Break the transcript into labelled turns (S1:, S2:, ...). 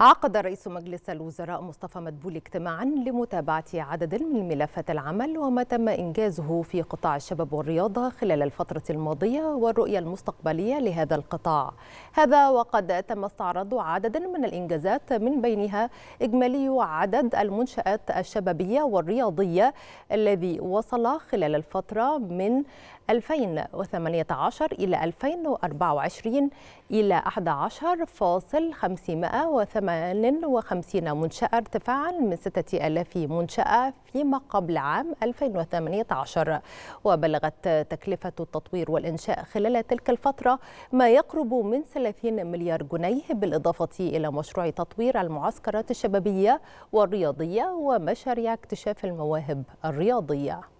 S1: عقد رئيس مجلس الوزراء مصطفى مدبول اجتماعا لمتابعة عدد من ملفات العمل وما تم إنجازه في قطاع الشباب والرياضة خلال الفترة الماضية والرؤية المستقبلية لهذا القطاع هذا وقد تم استعراض عدد من الإنجازات من بينها إجمالي عدد المنشآت الشبابية والرياضية الذي وصل خلال الفترة من 2018 إلى 2024 إلى 11.580 58 منشأة ارتفاعا من 6000 منشأة فيما قبل عام 2018 وبلغت تكلفة التطوير والإنشاء خلال تلك الفترة ما يقرب من 30 مليار جنيه بالإضافة إلى مشروع تطوير المعسكرات الشبابية والرياضية ومشاريع اكتشاف المواهب الرياضية